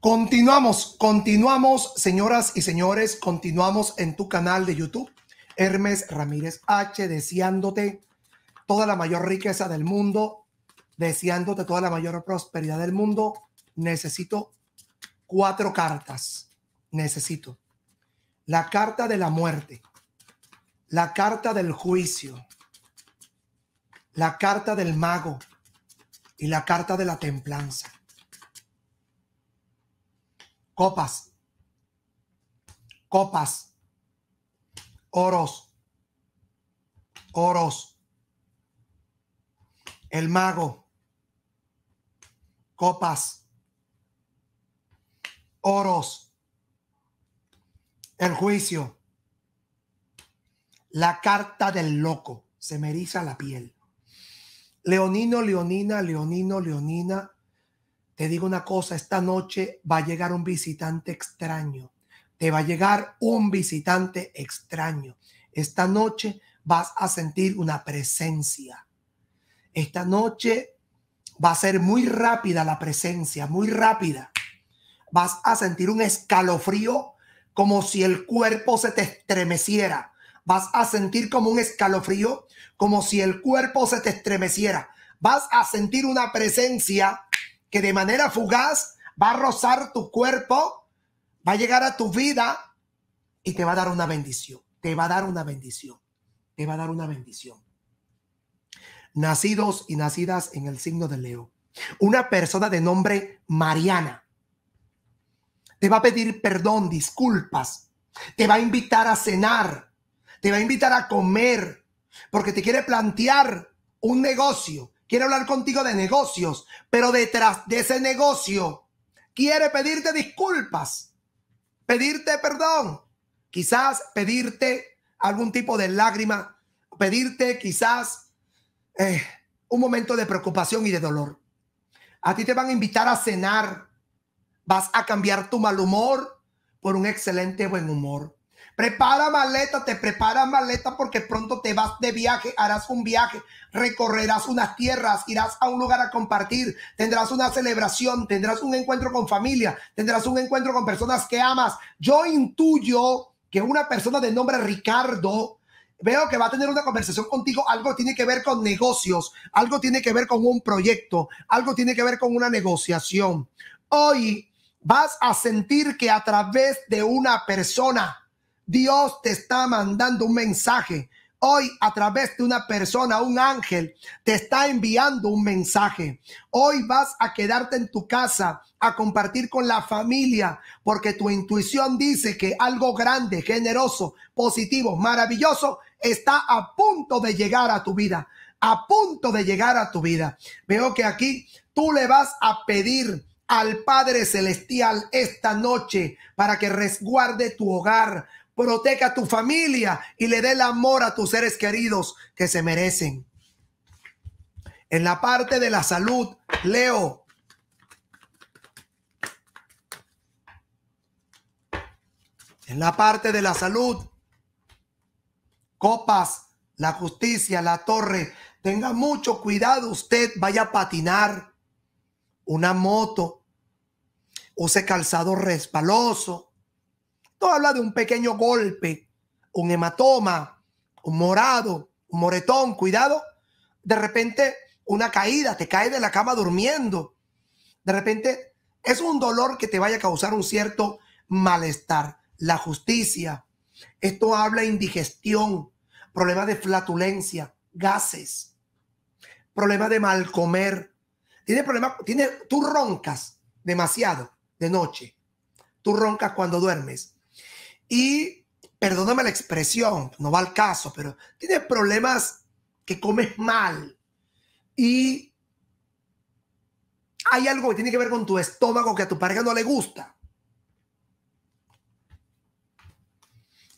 Continuamos, continuamos, señoras y señores, continuamos en tu canal de YouTube, Hermes Ramírez H, deseándote toda la mayor riqueza del mundo, deseándote toda la mayor prosperidad del mundo. Necesito cuatro cartas. Necesito la carta de la muerte, la carta del juicio, la carta del mago y la carta de la templanza copas, copas, oros, oros, el mago, copas, oros, el juicio, la carta del loco, se me eriza la piel. Leonino, Leonina, Leonino, Leonina, te digo una cosa, esta noche va a llegar un visitante extraño. Te va a llegar un visitante extraño. Esta noche vas a sentir una presencia. Esta noche va a ser muy rápida la presencia, muy rápida. Vas a sentir un escalofrío como si el cuerpo se te estremeciera. Vas a sentir como un escalofrío, como si el cuerpo se te estremeciera. Vas a sentir una presencia que de manera fugaz va a rozar tu cuerpo, va a llegar a tu vida y te va a dar una bendición. Te va a dar una bendición. Te va a dar una bendición. Nacidos y nacidas en el signo de Leo. Una persona de nombre Mariana te va a pedir perdón, disculpas, te va a invitar a cenar, te va a invitar a comer, porque te quiere plantear un negocio, quiere hablar contigo de negocios, pero detrás de ese negocio quiere pedirte disculpas, pedirte perdón, quizás pedirte algún tipo de lágrima, pedirte quizás eh, un momento de preocupación y de dolor. A ti te van a invitar a cenar, vas a cambiar tu mal humor por un excelente buen humor. Prepara maleta, te prepara maleta porque pronto te vas de viaje, harás un viaje, recorrerás unas tierras, irás a un lugar a compartir, tendrás una celebración, tendrás un encuentro con familia, tendrás un encuentro con personas que amas. Yo intuyo que una persona de nombre Ricardo, veo que va a tener una conversación contigo, algo tiene que ver con negocios, algo tiene que ver con un proyecto, algo tiene que ver con una negociación. Hoy vas a sentir que a través de una persona, Dios te está mandando un mensaje. Hoy a través de una persona, un ángel, te está enviando un mensaje. Hoy vas a quedarte en tu casa a compartir con la familia, porque tu intuición dice que algo grande, generoso, positivo, maravilloso, está a punto de llegar a tu vida, a punto de llegar a tu vida. Veo que aquí tú le vas a pedir al Padre Celestial esta noche para que resguarde tu hogar, proteja a tu familia y le dé el amor a tus seres queridos que se merecen. En la parte de la salud, Leo. En la parte de la salud, copas, la justicia, la torre. Tenga mucho cuidado, usted vaya a patinar una moto, use calzado respaloso. Todo habla de un pequeño golpe, un hematoma, un morado, un moretón, cuidado. De repente una caída, te caes de la cama durmiendo. De repente es un dolor que te vaya a causar un cierto malestar. La justicia. Esto habla indigestión, problemas de flatulencia, gases, problemas de mal comer. Tiene problemas, Tiene tú roncas demasiado de noche. Tú roncas cuando duermes y, perdóname la expresión, no va al caso, pero tienes problemas que comes mal y hay algo que tiene que ver con tu estómago que a tu pareja no le gusta.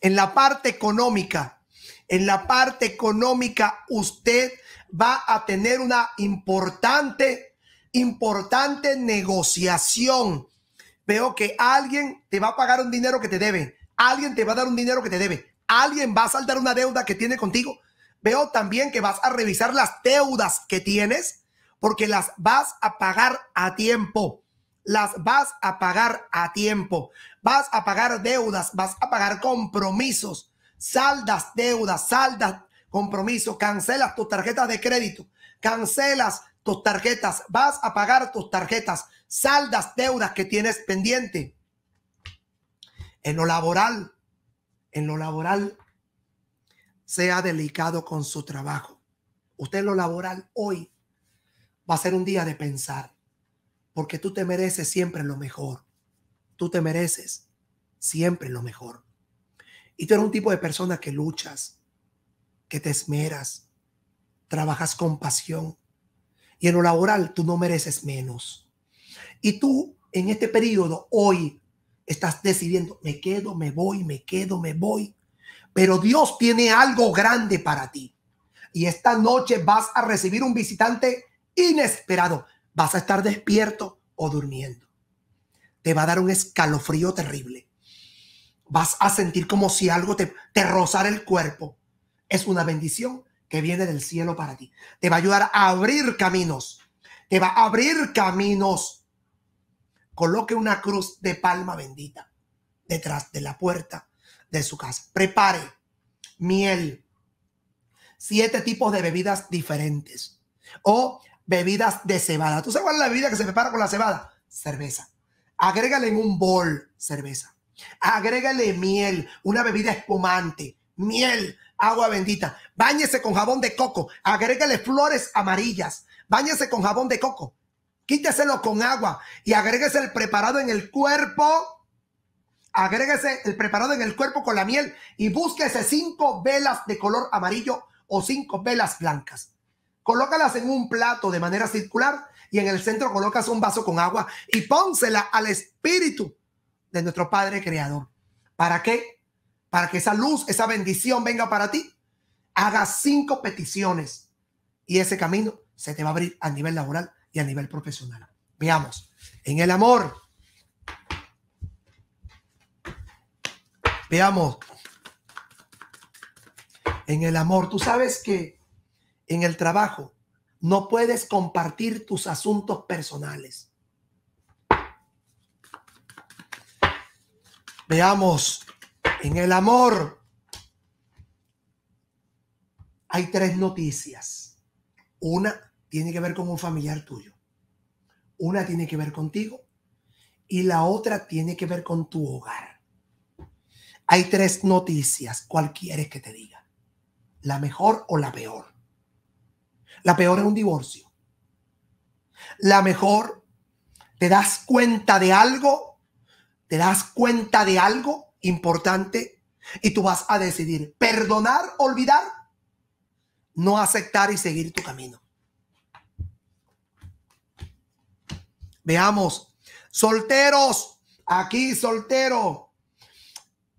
En la parte económica, en la parte económica usted va a tener una importante, importante negociación. Veo que alguien te va a pagar un dinero que te debe alguien te va a dar un dinero que te debe, alguien va a saldar una deuda que tiene contigo. Veo también que vas a revisar las deudas que tienes porque las vas a pagar a tiempo. Las vas a pagar a tiempo. Vas a pagar deudas, vas a pagar compromisos. Saldas deudas, saldas compromisos, cancelas tus tarjetas de crédito, cancelas tus tarjetas, vas a pagar tus tarjetas, saldas deudas que tienes pendiente en lo laboral, en lo laboral, sea delicado con su trabajo. Usted en lo laboral hoy va a ser un día de pensar, porque tú te mereces siempre lo mejor. Tú te mereces siempre lo mejor. Y tú eres un tipo de persona que luchas, que te esmeras, trabajas con pasión. Y en lo laboral tú no mereces menos. Y tú en este periodo, hoy, Estás decidiendo, me quedo, me voy, me quedo, me voy. Pero Dios tiene algo grande para ti. Y esta noche vas a recibir un visitante inesperado. Vas a estar despierto o durmiendo. Te va a dar un escalofrío terrible. Vas a sentir como si algo te, te rozara el cuerpo. Es una bendición que viene del cielo para ti. Te va a ayudar a abrir caminos. Te va a abrir caminos coloque una cruz de palma bendita detrás de la puerta de su casa. Prepare miel, siete tipos de bebidas diferentes o bebidas de cebada. ¿Tú sabes cuál es la bebida que se prepara con la cebada? Cerveza. Agrégale en un bol cerveza. Agrégale miel, una bebida espumante, miel, agua bendita. Báñese con jabón de coco. Agrégale flores amarillas. Báñese con jabón de coco quíteselo con agua y agréguese el preparado en el cuerpo. Agréguese el preparado en el cuerpo con la miel y búsquese cinco velas de color amarillo o cinco velas blancas. Colócalas en un plato de manera circular y en el centro colocas un vaso con agua y pónsela al espíritu de nuestro Padre Creador. ¿Para qué? Para que esa luz, esa bendición venga para ti. Haga cinco peticiones y ese camino se te va a abrir a nivel laboral, y a nivel profesional. Veamos, en el amor. Veamos, en el amor, tú sabes que en el trabajo no puedes compartir tus asuntos personales. Veamos, en el amor hay tres noticias. Una, tiene que ver con un familiar tuyo. Una tiene que ver contigo y la otra tiene que ver con tu hogar. Hay tres noticias, cualquiera que te diga? ¿La mejor o la peor? La peor es un divorcio. La mejor, te das cuenta de algo, te das cuenta de algo importante y tú vas a decidir perdonar, olvidar, no aceptar y seguir tu camino. Veamos, solteros, aquí soltero.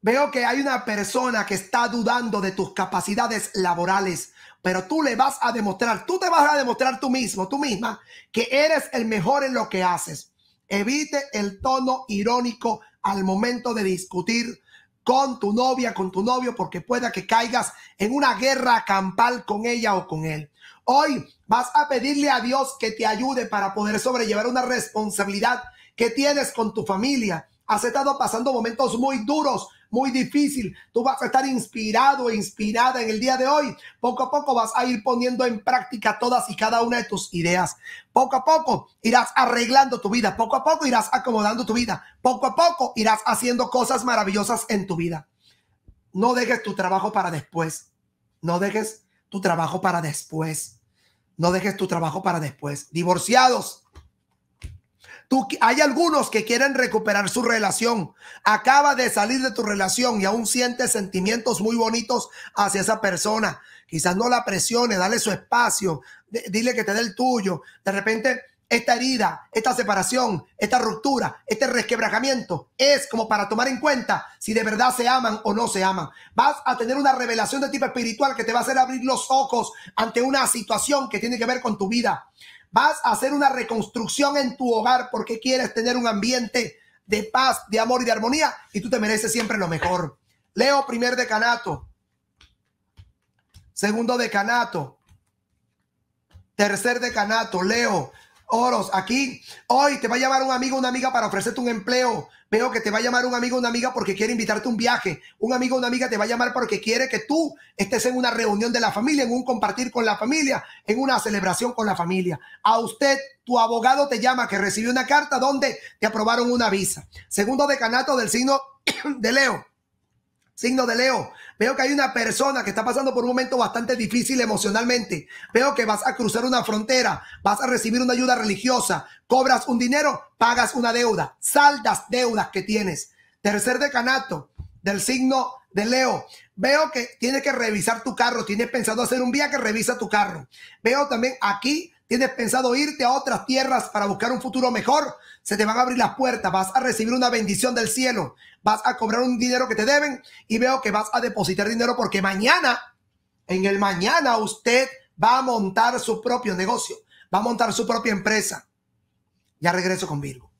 Veo que hay una persona que está dudando de tus capacidades laborales, pero tú le vas a demostrar, tú te vas a demostrar tú mismo, tú misma, que eres el mejor en lo que haces. Evite el tono irónico al momento de discutir con tu novia, con tu novio, porque pueda que caigas en una guerra campal con ella o con él. Hoy vas a pedirle a Dios que te ayude para poder sobrellevar una responsabilidad que tienes con tu familia. Has estado pasando momentos muy duros, muy difícil. Tú vas a estar inspirado e inspirada en el día de hoy. Poco a poco vas a ir poniendo en práctica todas y cada una de tus ideas. Poco a poco irás arreglando tu vida. Poco a poco irás acomodando tu vida. Poco a poco irás haciendo cosas maravillosas en tu vida. No dejes tu trabajo para después. No dejes tu trabajo para después. No dejes tu trabajo para después. Divorciados hay algunos que quieren recuperar su relación. Acaba de salir de tu relación y aún sientes sentimientos muy bonitos hacia esa persona. Quizás no la presione, dale su espacio, dile que te dé el tuyo. De repente, esta herida, esta separación, esta ruptura, este resquebrajamiento es como para tomar en cuenta si de verdad se aman o no se aman. Vas a tener una revelación de tipo espiritual que te va a hacer abrir los ojos ante una situación que tiene que ver con tu vida. Vas a hacer una reconstrucción en tu hogar porque quieres tener un ambiente de paz, de amor y de armonía y tú te mereces siempre lo mejor. Leo, primer decanato. Segundo decanato. Tercer decanato, Leo oros aquí. Hoy te va a llamar un amigo, una amiga para ofrecerte un empleo. Veo que te va a llamar un amigo, una amiga porque quiere invitarte a un viaje. Un amigo, una amiga te va a llamar porque quiere que tú estés en una reunión de la familia, en un compartir con la familia, en una celebración con la familia. A usted, tu abogado te llama que recibió una carta donde te aprobaron una visa. Segundo decanato del signo de Leo signo de Leo, veo que hay una persona que está pasando por un momento bastante difícil emocionalmente. Veo que vas a cruzar una frontera, vas a recibir una ayuda religiosa, cobras un dinero, pagas una deuda, saldas deudas que tienes. Tercer decanato del signo de Leo. Veo que tienes que revisar tu carro, tienes pensado hacer un viaje, revisa tu carro. Veo también aquí ¿Tienes pensado irte a otras tierras para buscar un futuro mejor? Se te van a abrir las puertas, vas a recibir una bendición del cielo, vas a cobrar un dinero que te deben y veo que vas a depositar dinero porque mañana, en el mañana, usted va a montar su propio negocio, va a montar su propia empresa. Ya regreso con Virgo.